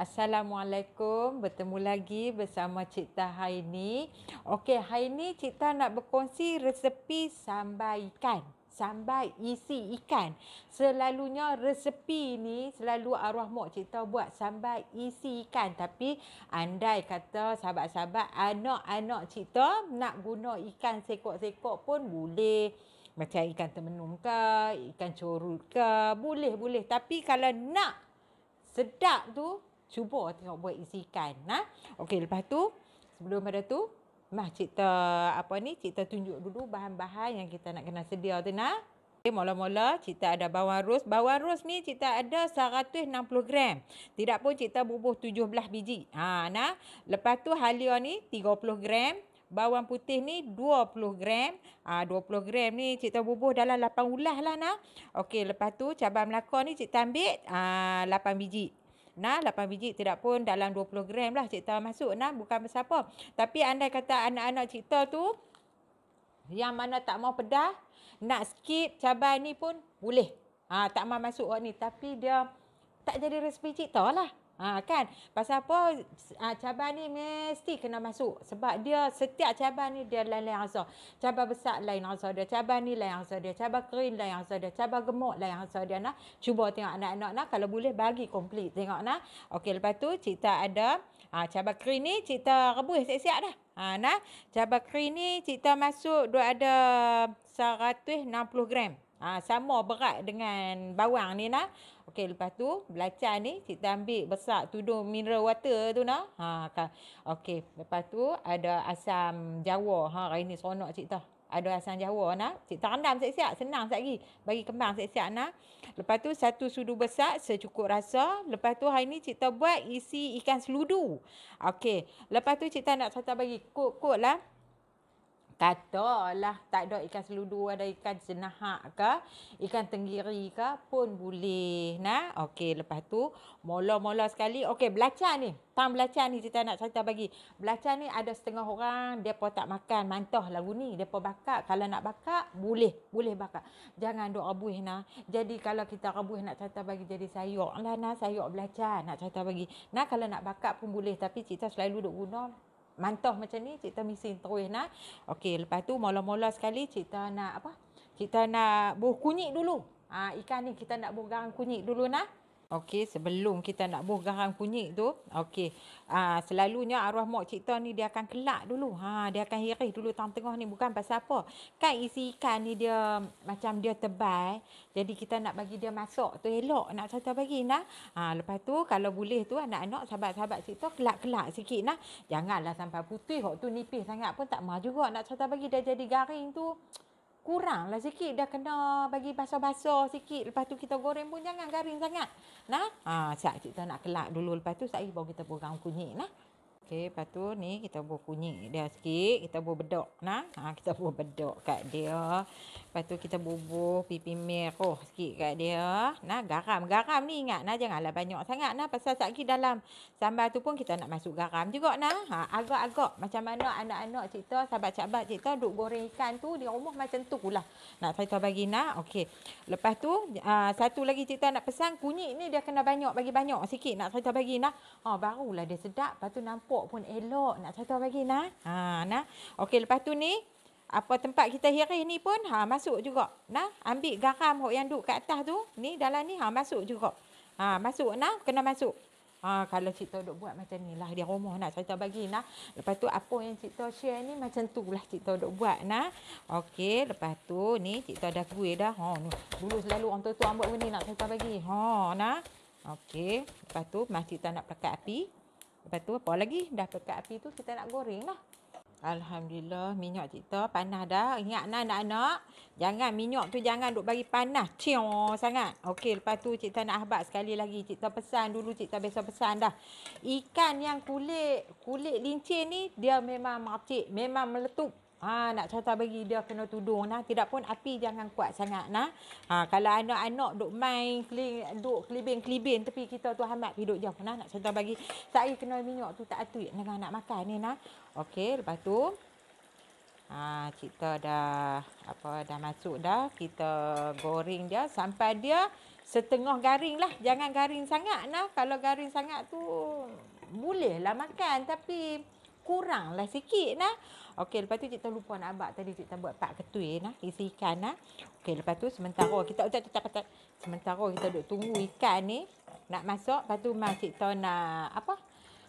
Assalamualaikum, bertemu lagi bersama Cik Tah hari ini. Okey, hari ini Cik Tah nak berkongsi resepi sambal ikan. Sambal isi ikan. Selalunya resepi ini selalu arwah mak Cik Tah buat sambal isi ikan. Tapi andai kata sahabat-sahabat anak-anak Cik Tah nak guna ikan sekok-sekok pun boleh. Macam ikan temenung ke, ikan corut ke, boleh-boleh. Tapi kalau nak sedap tu, cuba tengok buat isikan nah ha? okey lepas tu sebelum pada tu mah cipta apa ni cipta tunjuk dulu bahan-bahan yang kita nak kena sedia tu nah Okay, mula-mula cita ada bawang ros. Bawang ros ni cita ada 160 gram. Tidak pun cita bubuh 17 biji. Ha, nah. Lepas tu halia ni 30 gram. Bawang putih ni 20 gram. Ha, 20 gram ni cita bubuh dalam 8 ulah lah Nah, Okey, lepas tu cabai melaka ni cita ambil ha, 8 biji. Nah, 8 biji tidak pun dalam 20 gram lah cik Ta masuk. Nah, bukan bersapa. Tapi anda kata anak-anak cik Ta tu yang mana tak mau pedas, nak skip cabai ni pun boleh. Ha, tak mau masuk ni. Tapi dia tak jadi resipi cik Ta lah. Ha, kan? Pasal apa ha, cabar ni mesti kena masuk. Sebab dia setiap cabar ni dia lain-lain asal Cabar besar lain asal dia. Cabar ni lain asal dia. Cabar kering lain rasa dia. Cabar gemuk lain asal dia. Nah. Cuba tengok anak-anak nak. Kalau boleh bagi komplit tengok nak. Okey lepas tu cerita ada. Ha, cabar kering ni cerita rebus siap-siap dah. Ha, nah. Cabar kering ni cerita masuk dua ada 160 gram. Ha, sama berat dengan bawang ni nak. Okey, lepas tu belacan ni kita ambil besar tudung mineral water tu nak Ha, kan. okey. Lepas tu ada asam jawa. Ha, hari ni seronok cik tah. Ada asam jawa nak Cik tah rendam siap-siap, senang sat lagi. Bagi kembang siap-siap nah. Lepas tu satu sudu besar secukup rasa. Lepas tu hari ni cik tah buat isi ikan seludu. Okey. Lepas tu cik tah nak cerita bagi kok-koklah. lah. Tak lah, tak ada ikan seludu ada ikan senahak ke ikan tenggiri ke pun boleh nah okey lepas tu mola-mola sekali okey belacan ni tang belacan ni kita nak cerita bagi belacan ni ada setengah orang depa tak makan mantah lagu ni depa bakar kalau nak bakar boleh boleh bakar jangan duk rebus na. jadi kalau kita rebus nak cerita bagi jadi sayur lah na sayur belacan nak cerita bagi nah kalau nak bakar pun boleh tapi kita selalu duk guna mantah macam ni cik tamisin terus nah. Okey, lepas tu mula-mula sekali cik nak apa? Cik nak buh kunyit dulu. Ha, ikan ni kita nak buh garam kunyit dulu nak. Okey, sebelum kita nak buh garam kunyit tu, okey. Ah, Uh, selalunya arwah mak cipta ni dia akan kelak dulu. Ha, dia akan hirih dulu tang tengah ni bukan pasal apa. Kan isi ikan ni dia macam dia tebal. Jadi kita nak bagi dia masuk tu elok nak cerita bagi nah. Ha, lepas tu kalau boleh tu anak-anak sahabat-sahabat cipta kelak-kelak sikit nah. Janganlah sampai putih waktu nipis sangat pun tak mah juga nak cerita bagi dia jadi garing tu kurang lah sikit dah kena bagi basah-basah sikit lepas tu kita goreng pun jangan garing sangat nah ha ah, sat kita nak kelak dulu lepas tu saya bawa kita borang kunyit lah. Okey, lepas tu ni kita buah kunyit dia sikit, kita buah bedok nah. Ha, kita buah bedok kat dia. Lepas tu kita bubuh pipi merah oh sikit kat dia. Nah, garam. Garam ni ingat nah janganlah banyak sangat nah pasal sat dalam sambal tu pun kita nak masuk garam juga nah. Ha, agak-agak macam mana anak-anak cerita, sahabat-sahabat cerita duk goreng ikan tu di rumah macam tu lah. Nak saya tahu bagi nah. Okey. Lepas tu uh, satu lagi cerita nak pesan kunyit ni dia kena banyak bagi banyak sikit nak saya tahu bagi nah. Ha, barulah dia sedap. Lepas tu nampak elok pun elok nak cakap bagi nah. Ha nah. Okey lepas tu ni apa tempat kita hirih ni pun ha masuk juga nah. Ambil garam hok yang duk kat atas tu ni dalam ni ha masuk juga. Ha masuk nah kena masuk. Ha, kalau cik duk buat macam ni lah. Dia rumah nak cerita bagi nak. Lepas tu apa yang cik cikta share ni macam tu lah cikta duk buat nak. Okey. Lepas tu ni cik cikta dah kuih dah. Ha, ni. Dulu selalu orang tua-tua buat ni nak cerita bagi. Ha, nak. Okey. Lepas tu masih cikta nak pelakat api. Lepas tu apa lagi? Dah pekat api tu kita nak goreng lah. Alhamdulillah minyak kita panas dah. Ingat nak anak-anak. Jangan minyak tu jangan duk bagi panas. Cio sangat. Okey lepas tu cik nak habat sekali lagi. Cik pesan dulu cik biasa pesan dah. Ikan yang kulit kulit lincin ni dia memang makcik. Memang meletup. Ha, nak cerita bagi dia kena tudung nah. Tidak pun api jangan kuat sangat nah. Ha, kalau anak-anak duk main, keling, duk kelibin-kelibin tapi kita tu hamat hidup dia nah. Nak cerita bagi sehari kena minyak tu tak atui dengan nak makan ni nah. Okey, lepas tu ha, kita dah apa dah masuk dah. Kita goreng dia sampai dia setengah garing lah. Jangan garing sangat nah. Kalau garing sangat tu boleh lah makan tapi kurang lah sikit nah. Okey, lepas tu cik tak lupa nak abak tadi cik tak buat pak ketui nah, isi ikan nah. Okey, lepas tu sementara oh, kita tak tak tak sementara kita duk tunggu ikan ni nak masuk, lepas tu mak cik tahu nak apa?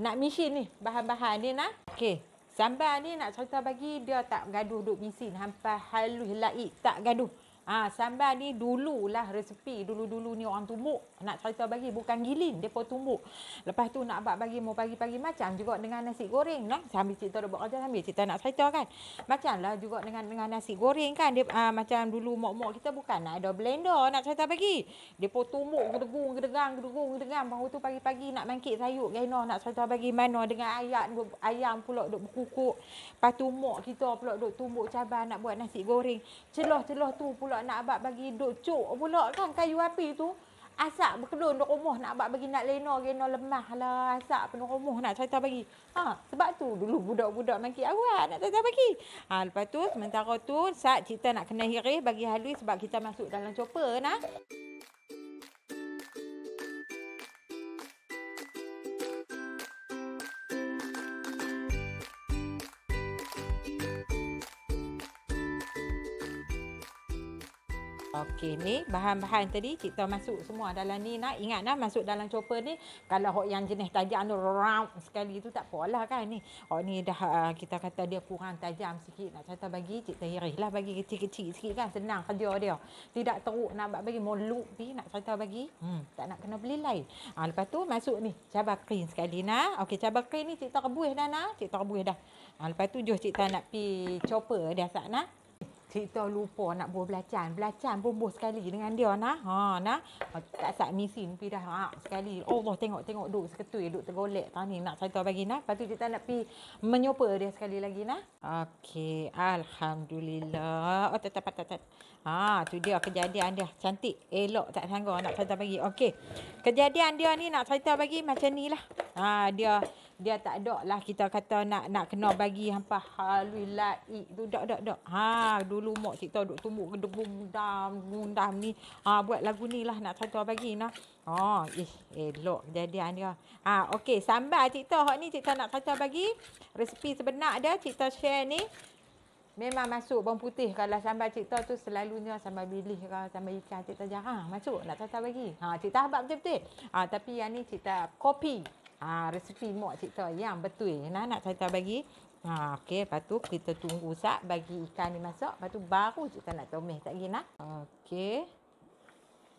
Nak mesin ni, bahan-bahan ni nah. Okey, sambal ni nak cerita bagi dia tak gaduh duk mesin hampa halus laik tak gaduh. Ah ha, sambal ni dululah resepi dulu-dulu ni orang tumbuk nak cerita bagi bukan giling depa tumbuk. Lepas tu nak buat bagi mau pagi-pagi macam juga dengan nasi goreng nah sambil cerita dah buat kerja sambil cerita nak cerita kan. Macamlah juga dengan dengan nasi goreng kan dia ha, macam dulu mak-mak kita bukan nak ada blender nak cerita bagi. Depa tumbuk gedegung gedegang gedegung gedegang baru tu pagi-pagi nak mangkit sayur gaino nak cerita bagi mana dengan ayam ayam pula duk berkukuk. Lepas tu mak kita pula duk tumbuk cabai nak buat nasi goreng. Celah-celah tu pula pula nak abak bagi duk cuk pula kan kayu api tu. Asap berkedun di rumah nak abak bagi nak lena gena lemah lah. Asap penuh rumah nak cerita bagi. Ha, sebab tu dulu budak-budak makin awak nak cerita bagi. Ha, lepas tu sementara tu saat cerita nak kena hirih bagi halus sebab kita masuk dalam chopper nak. Okey, ni bahan-bahan tadi kita masuk semua dalam ni nak. ingat nak masuk dalam chopper ni. Kalau hok yang jenis tajam tu round sekali tu tak apalah kan ni. Hok ni dah ah, kita kata dia kurang tajam sikit. Nak cerita bagi Cik Tahirih lah bagi kecil-kecil sikit kan. Senang kerja dia. Tidak teruk nak buat bagi molok pi nak cerita bagi. Hmm, tak nak kena beli lain. Ha, lepas tu masuk ni cabar cream sekali nak. Okey, cabar cream ni Cik Tahirih dah nak. Cik Tahirih dah. Ha, lepas tu jom Cik Tahirih nak pi chopper dah sat nak. Cikgu lupa nak buat belacan. Belacan pun buah sekali dengan dia nah. Ha nah. Ha, tak sat misin pi dah. Ha sekali. Allah tengok tengok duduk seketul duduk tergolek tadi ni nak cerita bagi nah. Patut cikgu nak pi menyopa dia sekali lagi nak? Okey, alhamdulillah. Oh tak tak tak tak. Ha tu dia kejadian dia. Cantik, elok tak sanggup nak cerita bagi. Okey. Kejadian dia ni nak cerita bagi macam ni lah. Ha dia dia tak ada lah kita kata nak nak kena bagi hampa halui laik tu dak dak dak ha dulu mak cik tahu duk tumbuk gedebung dam gundam ni ha buat lagu ni lah nak satu bagi nah ha ih elok kejadian dia ha okey sambal cik tahu hak ni cik tahu nak satu bagi resipi sebenar dia cik tahu share ni Memang masuk bawang putih kalau sambal cipta tu selalunya sambal bilis ke sambal ikan cipta jarang masuk nak tata bagi. Ha cipta habak betul-betul. Ha, tapi yang ni cipta kopi. Ha, resipi mak cik yang betul. Nah, nak cik bagi. Ha, okey. Lepas tu kita tunggu sat bagi ikan ni masak. Lepas tu baru cik nak tomeh tak gini Okey.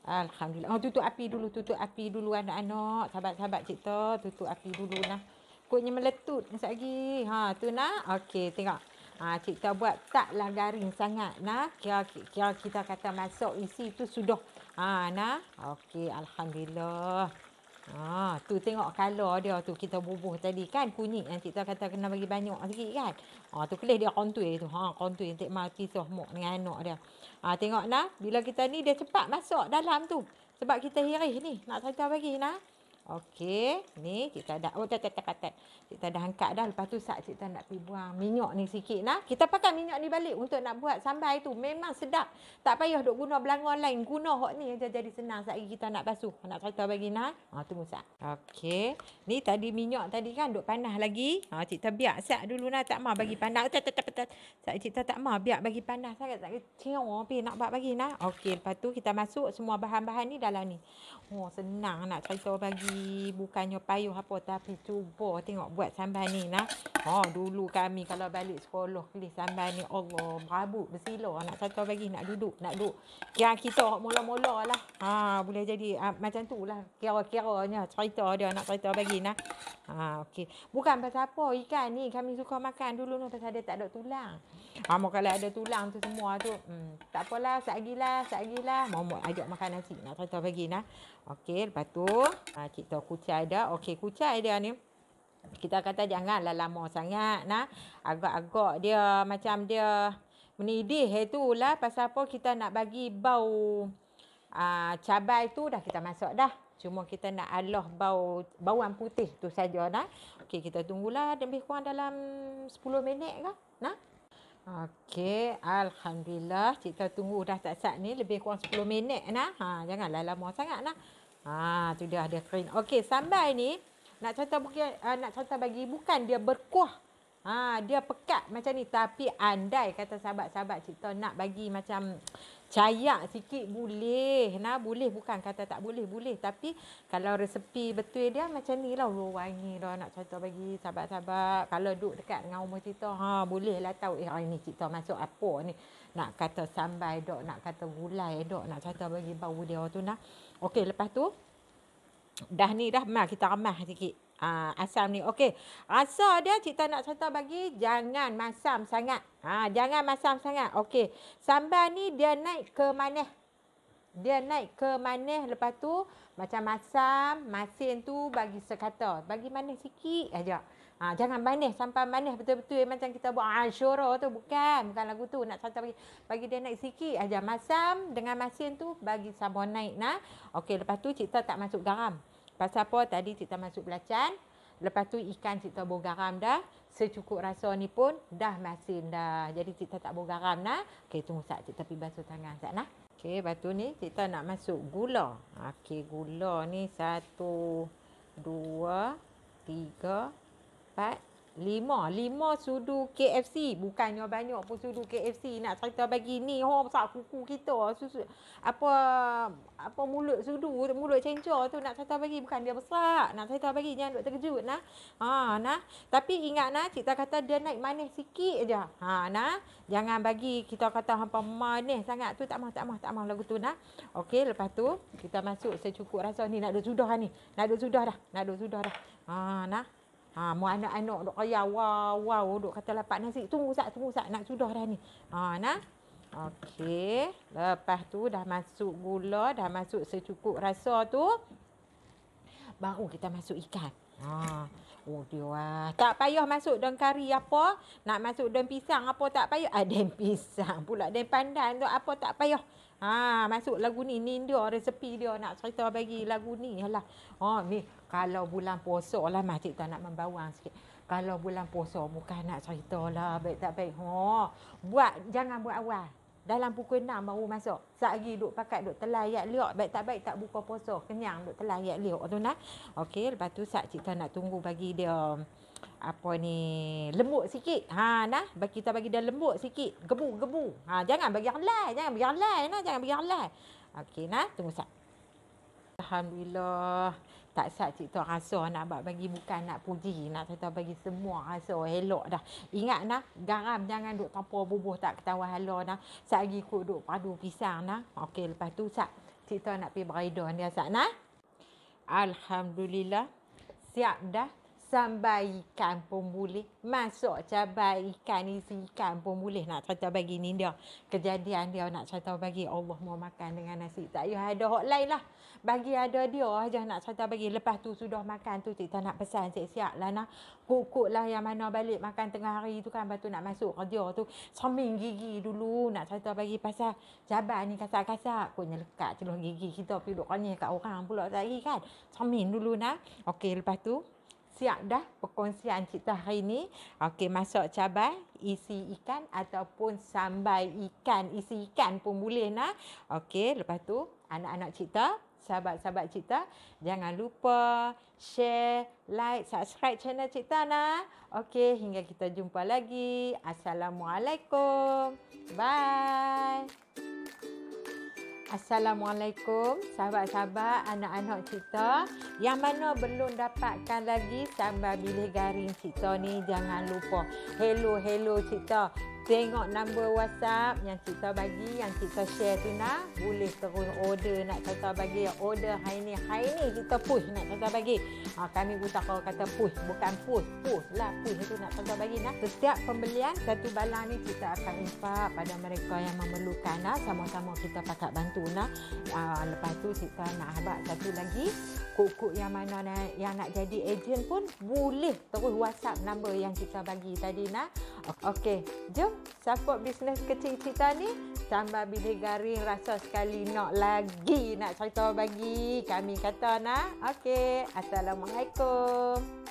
Alhamdulillah. Oh, tutup api dulu. Tutup api dulu anak-anak. Sahabat-sahabat cik Tutup api dulu nak, Kutnya meletup sat lagi. Ha, tu nah. Okey, tengok. Ha, cik tu buat taklah garing sangat nah. Kira, kira kita kata masak isi tu sudah. Ha, nah. Okey, Alhamdulillah. Ah, tu tengok color dia tu kita bubuh tadi kan kunyit nanti tu kata kena bagi banyak sikit kan. Ah, tu kelih dia kontur tu. Ha kontur nanti mati tu mok dengan anak dia. Ah, tengok nah bila kita ni dia cepat masuk dalam tu. Sebab kita hirih ni nak cerita bagi nah. Okey, ni kita dah. Oh, tak, tak, tak, tak. Kita dah angkat dah. Lepas tu sat kita nak pi buang minyak ni sikit nah Kita pakai minyak ni balik untuk nak buat sambal tu. Memang sedap. Tak payah duk guna belanga lain. Guna hok ni aja jadi senang sat kita nak basuh. Nak kata bagi nah. Ha, tu musa. Okey. Ni tadi minyak tadi kan duk panas lagi. Ha, cik biar sat dulu lah. Tak mau bagi panas. Tak, tak, tak, tak. Sat cik tak mau biar bagi panas. Sat tak kecil. Oh, Pih nak buat bagi nah. Okey, lepas tu kita masuk semua bahan-bahan ni dalam ni. Oh, senang nak cerita bagi. Jadi bukannya payuh apa tapi cuba tengok buat sambal ni nah. Ha oh, dulu kami kalau balik sekolah kelih sambal ni Allah berabut bersila nak satu pagi nak duduk nak duduk. Kira kita mula-mula lah. Ha boleh jadi ha, macam tu lah kira-kiranya cerita dia nak cerita bagi nah. Ha okey. Bukan pasal apa ikan ni kami suka makan dulu ni pasal dia tak ada tulang. Ah, Mama kalau ada tulang tu semua tu. Hmm, tak apalah. Sagilah. Sagilah. Mama ajak makan nasi. Nak kata pagi nak. Okey. Lepas tu. Ah, kita kucai dia. Okey. Kucai dia ni. Kita kata janganlah lama sangat nak. Agak-agak dia. Macam dia. Menidih eh, tu lah. Pasal apa kita nak bagi bau. Uh, cabai tu dah kita masuk dah. Cuma kita nak aloh bau bawang putih tu saja nah. Okey kita tunggulah lebih kurang dalam 10 minit ke nah. Okey, alhamdulillah. Cikta tunggu dah tak sat ni lebih kurang 10 minit nah. Ha, janganlah lama sangat nah. Ha, tu dah ada cream. Okey, sambal ni nak cerita bukan eh, nak cerita bagi bukan dia berkuah. Ha, dia pekat macam ni. Tapi andai kata sahabat-sahabat cerita nak bagi macam cayak sikit boleh. Nah, boleh bukan kata tak boleh, boleh. Tapi kalau resepi betul dia macam ni lah. Oh, wangi dah nak contoh bagi sahabat-sahabat. Kalau duduk dekat dengan rumah cerita, ha, boleh lah tahu. Eh, ini cerita masuk apa ni. Nak kata sambal dok, nak kata gulai dok, nak contoh bagi bau dia tu nak. Okey, lepas tu. Dah ni dah, mari kita ramah sikit. Ha, asam ni. Okey. Rasa dia cik nak contoh bagi. Jangan masam sangat. Ha, jangan masam sangat. Okey. Sambal ni dia naik ke manis. Dia naik ke manis. Lepas tu macam masam. Masin tu bagi sekata. Bagi manis sikit aja. Ha, jangan manis. Sampai manis betul-betul. Eh, macam kita buat asyura tu. Bukan. Bukan lagu tu. Nak contoh bagi. Bagi dia naik sikit aja. Masam dengan masin tu bagi sabun naik. Nah. Okey. Lepas tu cik tak masuk garam. Pasal apa tadi Cikta masuk belacan. Lepas tu ikan Cikta bau garam dah. Secukup rasa ni pun dah masin dah. Jadi Cikta tak bau garam dah. Okey tunggu sat Cikta pergi basuh tangan sat lah. Okey lepas tu ni Cikta nak masuk gula. Okey gula ni satu, dua, tiga, empat, Lima. Lima sudu KFC. Bukannya banyak pun sudu KFC. Nak cerita bagi ni. Oh, besar kuku kita. Susu. Apa apa mulut sudu. Mulut cencor tu nak cerita bagi. Bukan dia besar. Nak cerita bagi. Jangan duduk terkejut. Nah. Ha, nah. Tapi ingat nah. Cikta kata dia naik manis sikit je. Ha, nah. Jangan bagi kita kata hampa manis sangat. Tu tak mah, tak mah, tak mah lagu tu nak, Okey. Lepas tu kita masuk secukup rasa ni. Nak duduk sudah ni. Nak duduk sudah dah. Nak duduk sudah dah. Ha, nah. Ha, mu anak-anak duk kaya wow wow duk kata lapak nasi. Tunggu sat, tunggu sat nak sudah dah ni. Ha, nah. Okey, lepas tu dah masuk gula, dah masuk secukup rasa tu. Baru oh, kita masuk ikan. Ha. Oh dia Tak payah masuk daun kari apa. Nak masuk daun pisang apa tak payah. Ah, daun pisang pula. Daun pandan tu apa tak payah. Ha, masuk lagu ni. Ni dia resepi dia nak cerita bagi lagu ni. lah Ha, ni. Kalau bulan puasa lah. Masjid tak nak membawang sikit. Kalau bulan puasa. Bukan nak cerita lah. Baik tak baik. Ha. Buat. Jangan buat awal. Dalam pukul 6 baru masuk. Sehari duk pakat duk telah ayat liuk. Baik tak baik tak buka puasa. Kenyang duk telah ayat liuk tu nak. Okey. Lepas tu sak cik tak nak tunggu bagi dia apa ni lembut sikit. Ha nah, bagi kita bagi dia lembut sikit. Gebu gebu. Ha jangan bagi yang lain, jangan bagi yang lain nah, jangan bagi yang lain. Okey nah, tunggu sat. Alhamdulillah. Tak sat cik tu rasa nak buat bagi bukan nak puji, nak cerita bagi semua rasa elok dah. Ingat nah, garam jangan duk tanpa bubuh tak ketawa hala nah. Sat lagi ikut duk padu pisang nah. Okey lepas tu sat cik tu nak pergi beredar dia sat nah. Alhamdulillah. Siap dah sambal ikan pun boleh. Masuk cabai ikan isi ikan pun boleh. Nak cerita bagi ni dia. Kejadian dia nak cerita bagi Allah mau makan dengan nasi. Tak payah ada hak lain lah. Bagi ada dia aja nak cerita bagi. Lepas tu sudah makan tu cik tak nak pesan cik siap lah nak. Kukuk lah yang mana balik makan tengah hari tu kan. Lepas nak masuk kerja tu. Seming gigi dulu nak cerita bagi pasal cabai ni kasar-kasar. Kutnya lekat celah gigi kita pergi duduk kanyi kat orang pula tadi kan. Seming dulu nak. Okey lepas tu siap dah perkongsian cipta hari ni. Okey, masuk cabai, isi ikan ataupun sambal ikan, isi ikan pun boleh nak. Okey, lepas tu anak-anak cipta, sahabat-sahabat cipta, jangan lupa share, like, subscribe channel cipta nak. Okey, hingga kita jumpa lagi. Assalamualaikum. Bye. Assalamualaikum sahabat-sahabat anak-anak cita yang mana belum dapatkan lagi sambal bilih garing cita ni jangan lupa. Hello hello cita tengok nombor WhatsApp yang kita bagi, yang kita share tu nak. Boleh terus order nak kata bagi. Order hari ni, hari ni kita push nak kata bagi. Ha, kami pun tak kata push. Bukan push, push lah. Push tu nak kata bagi nak. Setiap pembelian, satu balang ni kita akan infak pada mereka yang memerlukan nak. Ha. Sama-sama kita pakat bantu nak. Ha, lepas tu kita nak habak satu lagi. Kuk-kuk yang mana nak, yang nak jadi ejen pun boleh terus WhatsApp nombor yang kita bagi tadi nak. Okey, jom support bisnes kecil kita ni tambah bila garing rasa sekali nak lagi nak cerita bagi kami kata nak okey assalamualaikum